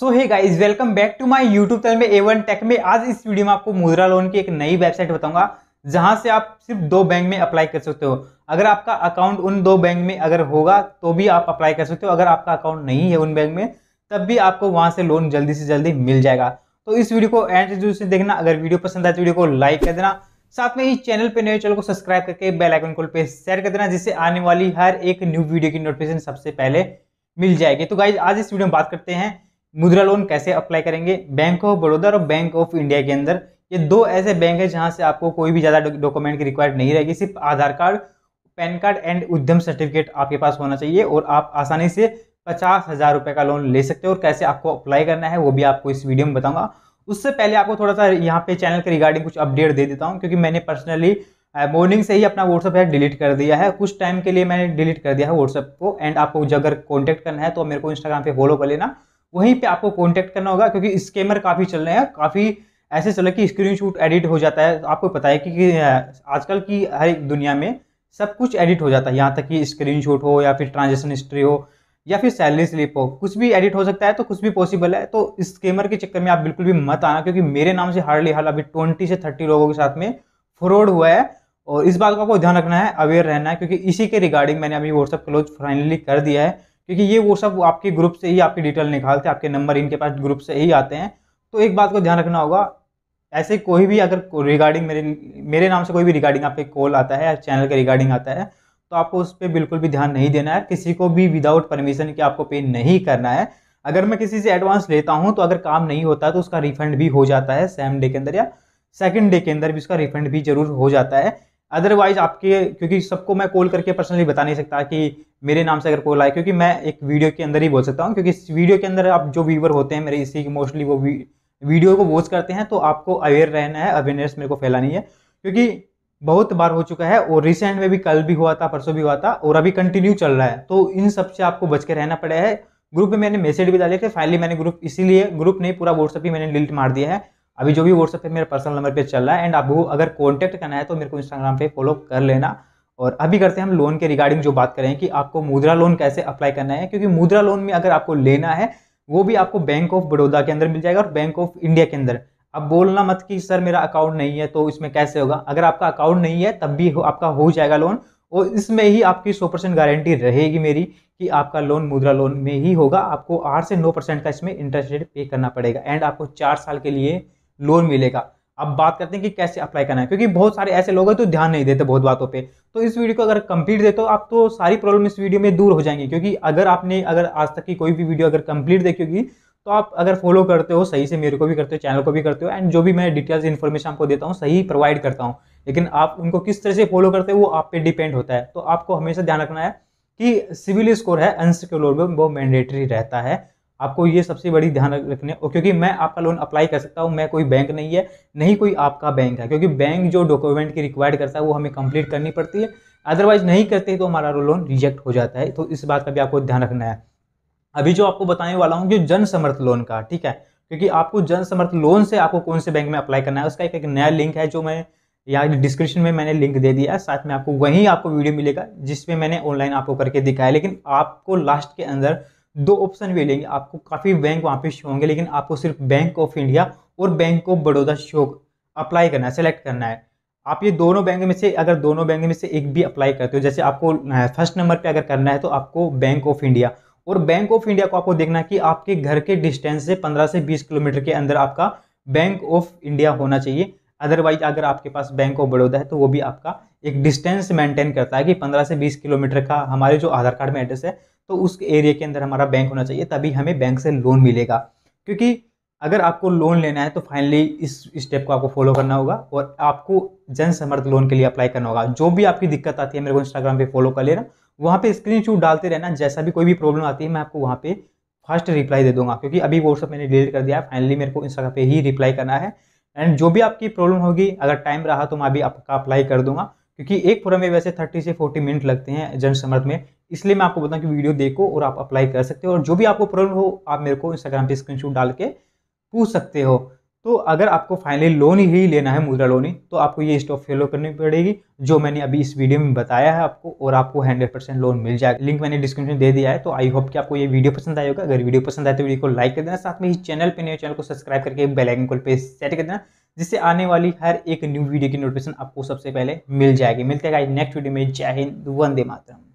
so hey guys welcome back to my YouTube channel में A one take में आज इस वीडियो में आपको मुद्रा लोन की एक नई वेबसाइट बताऊंगा जहां से आप सिर्फ दो बैंक में अप्लाई कर सकते हो अगर आपका अकाउंट उन दो बैंक में अगर होगा तो भी आप अप्लाई कर सकते हो अगर आपका अकाउंट नहीं है उन बैंक में तब भी आपको वहाँ से लोन जल्दी से जल्दी मिल जाएगा तो इस वीडियो को एंड जरूर से देखना अगर वीडियो पसंद आए तो वीडियो को लाइक कर देना साथ में इस चैनल पर नए चैनल को सब्सक्राइब करके बेल आइकन को पे शेयर कर देना जिससे आने वाली हर एक न्यू वीडियो की नोटिफिकेशन सबसे पहले मिल जाएगी तो गाइज आज इस वीडियो में बात करते हैं मुद्रा लोन कैसे अप्लाई करेंगे बैंक ऑफ बड़ौदा और बैंक ऑफ इंडिया के अंदर ये दो ऐसे बैंक है जहाँ से आपको कोई भी ज़्यादा डॉक्यूमेंट की रिक्वायर्ड नहीं रहेगी सिर्फ Aadhaar card PAN card and Udyam certificate आपके पास होना चाहिए और आप आसानी से पचास हज़ार रुपये का लोन ले सकते हो और कैसे आपको अप्लाई करना है वो भी आपको इस वीडियो में बताऊंगा उससे पहले आपको थोड़ा सा यहाँ पे चैनल के रिगार्डिंग कुछ अपडेट दे देता हूँ क्योंकि मैंने पर्सनली मॉर्निंग से ही अपना व्हाट्सअप है डिलीट कर दिया है कुछ टाइम के लिए मैंने डिलीट कर दिया है व्हाट्सअप को एंड आपको अगर कॉन्टैक्ट करना है तो मेरे को इंस्टाग्राम पर फॉलो कर लेना वहीं पे आपको कॉन्टैक्ट करना होगा क्योंकि स्कैमर काफ़ी चल रहे हैं काफ़ी ऐसे चल रहे कि स्क्रीन एडिट हो जाता है आपको पता है कि, कि आजकल की हर एक दुनिया में सब कुछ एडिट हो जाता है यहाँ तक कि स्क्रीन हो या फिर ट्रांजेक्शन हिस्ट्री हो या फिर सैलरी स्लिप हो कुछ भी एडिट हो सकता है तो कुछ भी पॉसिबल है तो स्कैमर के चक्कर में आप बिल्कुल भी मत आना क्योंकि मेरे नाम से हार्डली हाल अभी ट्वेंटी से थर्टी लोगों के साथ में फ्रॉड हुआ है और इस बात को आपको ध्यान रखना है अवेयर रहना है क्योंकि इसी के रिगार्डिंग मैंने अभी व्हाट्सअप क्लोज फाइनली कर दिया है क्योंकि ये वो सब आपके ग्रुप से ही आपकी डिटेल निकालते हैं आपके नंबर इनके पास ग्रुप से ही आते हैं तो एक बात को ध्यान रखना होगा ऐसे कोई भी अगर रिगार्डिंग मेरे मेरे नाम से कोई भी रिगार्डिंग आपके कॉल आता है या चैनल के रिगार्डिंग आता है तो आपको उस पर बिल्कुल भी ध्यान नहीं देना है किसी को भी विदाउट परमिशन के आपको पे नहीं करना है अगर मैं किसी से एडवांस लेता हूँ तो अगर काम नहीं होता है तो उसका रिफंड भी हो जाता है सेम डे के अंदर या सेकेंड डे के अंदर भी उसका रिफंड भी जरूर हो जाता है अदरवाइज आपके क्योंकि सबको मैं कॉल करके पर्सनली बता नहीं सकता कि मेरे नाम से अगर कॉल आए क्योंकि मैं एक वीडियो के अंदर ही बोल सकता हूँ क्योंकि इस वीडियो के अंदर आप जो व्यूवर होते हैं मेरे इसी मोस्टली वो वीडियो को वॉच करते हैं तो आपको अवेयर रहना है अवेयरनेस मेरे को फैलानी है क्योंकि बहुत बार हो चुका है और रिसेंट में भी कल भी हुआ था परसों भी हुआ था और अभी कंटिन्यू चल रहा है तो इन सब से आपको बच के रहना पड़ा है ग्रुप में मैंने मैसेज भी डाले थे फाइनली मैंने ग्रुप इसीलिए ग्रुप नहीं पूरा व्हाट्सअप ही मैंने डिलीट मार दिया है अभी जो भी व्हाट्सअप पे मेरा पर्सनल नंबर पे चल रहा है एंड आपको अगर कॉन्टैक्ट करना है तो मेरे को इंस्टाग्राम पे फॉलो कर लेना और अभी करते हैं हम लोन के रिगार्डिंग जो बात करें कि आपको मुद्रा लोन कैसे अप्लाई करना है क्योंकि मुद्रा लोन में अगर आपको लेना है वो भी आपको बैंक ऑफ बड़ौदा के अंदर मिल जाएगा और बैंक ऑफ इंडिया के अंदर अब बोलना मत कि सर मेरा अकाउंट नहीं है तो इसमें कैसे होगा अगर आपका अकाउंट नहीं है तब भी आपका हो जाएगा लोन और इसमें ही आपकी सौ परसेंट गारंटी रहेगी मेरी कि आपका लोन मुद्रा लोन में ही होगा आपको आठ से नौ परसेंट का इसमें इंटरेस्ट रेट पे करना पड़ेगा एंड आपको चार साल के लिए लोन मिलेगा अब बात करते हैं कि कैसे अप्लाई करना है क्योंकि बहुत सारे ऐसे लोग हैं तो ध्यान नहीं देते बहुत बातों पे तो इस वीडियो को अगर कंप्लीट देते हो आप तो सारी प्रॉब्लम इस वीडियो में दूर हो जाएंगी क्योंकि अगर आपने अगर आज तक की कोई भी वीडियो अगर कंप्लीट देखी होगी तो आप अगर फॉलो करते हो सही से मेरे को भी करते हो चैनल को भी करते हो एंड जो भी मैं डिटेल्स इन्फॉर्मेशन आपको देता हूँ सही प्रोवाइड करता हूँ लेकिन आप उनको किस तरह से फॉलो करते हो वो आप पे डिपेंड होता है तो आपको हमेशा ध्यान रखना है कि सिविल स्कोर है अनसिक्योर लोन वो मैंडेटरी रहता है आपको ये सबसे बड़ी ध्यान रखने और क्योंकि मैं आपका लोन अप्लाई कर सकता हूँ मैं कोई बैंक नहीं है नहीं कोई आपका बैंक है क्योंकि बैंक जो डॉक्यूमेंट की रिक्वायर्ड करता है वो हमें कंप्लीट करनी पड़ती है अदरवाइज नहीं करते तो हमारा लोन रिजेक्ट हो जाता है तो इस बात का भी आपको ध्यान रखना है अभी जो आपको बताने वाला हूँ कि जन समर्थ लोन का ठीक है क्योंकि आपको जन समर्थ लोन से आपको कौन से बैंक में अप्लाई करना है उसका एक, एक नया लिंक है जो मैं यहाँ डिस्क्रिप्शन में मैंने लिंक दे दिया है साथ में आपको वहीं आपको वीडियो मिलेगा जिसमें मैंने ऑनलाइन आपको करके दिखाया लेकिन आपको लास्ट के अंदर दो ऑप्शन भी लेंगे आपको काफ़ी बैंक वहाँ पे शो होंगे लेकिन आपको सिर्फ बैंक ऑफ इंडिया और बैंक ऑफ बड़ौदा शो अप्लाई करना है सेलेक्ट करना है आप ये दोनों बैंक में से अगर दोनों बैंक में से एक भी अप्लाई करते हो जैसे आपको फर्स्ट नंबर पर अगर करना है तो आपको बैंक ऑफ इंडिया और बैंक ऑफ इंडिया को आपको देखना है कि आपके घर के डिस्टेंस से पंद्रह से बीस किलोमीटर के अंदर आपका बैंक ऑफ इंडिया होना चाहिए अदरवाइज अगर आपके पास बैंक ऑफ बड़ौदा है तो वो भी आपका एक डिस्टेंस मेंटेन करता है कि पंद्रह से बीस किलोमीटर का हमारे जो आधार कार्ड में एड्रेस है तो उस एरिया के अंदर हमारा बैंक होना चाहिए तभी हमें बैंक से लोन मिलेगा क्योंकि अगर आपको लोन लेना है तो फाइनली इस स्टेप को आपको फॉलो करना होगा और आपको जन समर्थ लोन के लिए अप्लाई करना होगा जो भी आपकी दिक्कत आती है मेरे को इंस्टाग्राम पे फॉलो कर लेना वहाँ पे शूट डालते रहना जैसा भी कोई भी प्रॉब्लम आती है मैं आपको वहाँ पे फर्स्ट रिप्लाई दे दूंगा क्योंकि अभी व्हाट्सअप मैंने डिलीट कर दिया है फाइनली मेरे को इंस्टाग्राम पे ही रिप्लाई करना है एंड जो भी आपकी प्रॉब्लम होगी अगर टाइम रहा तो मैं अभी आपका अप्लाई कर दूंगा क्योंकि एक फॉर्म में वैसे थर्टी से फोर्टी मिनट लगते हैं जन समर्थ में इसलिए मैं आपको बताऊँ कि वीडियो देखो और आप अप्लाई कर सकते हो और जो भी आपको प्रॉब्लम हो आप मेरे को इंस्टाग्राम पे स्क्रीनशॉट डाल के पूछ सकते हो तो अगर आपको फाइनली लोन ही लेना है मुद्रा लोन ही तो आपको ये स्टॉक फॉलो करनी पड़ेगी जो मैंने अभी इस वीडियो में बताया है आपको और आपको 100 परसेंट लोन मिल जाएगा लिंक मैंने डिस्क्रिप्शन में दे दिया है तो आई होप कि आपको ये वीडियो पसंद आएगा अगर वीडियो पसंद आए तो वीडियो को लाइक कर देना साथ में इस चैनल पर नए चैनल को सब्सक्राइब करके बेलाइकन कॉल पर सेट कर देना जिससे आने वाली हर एक न्यू वीडियो की नोटिफिकेशन आपको सबसे पहले मिल जाएगी मिलते नेक्स्ट वीडियो में जय हिंद वंदे मातरम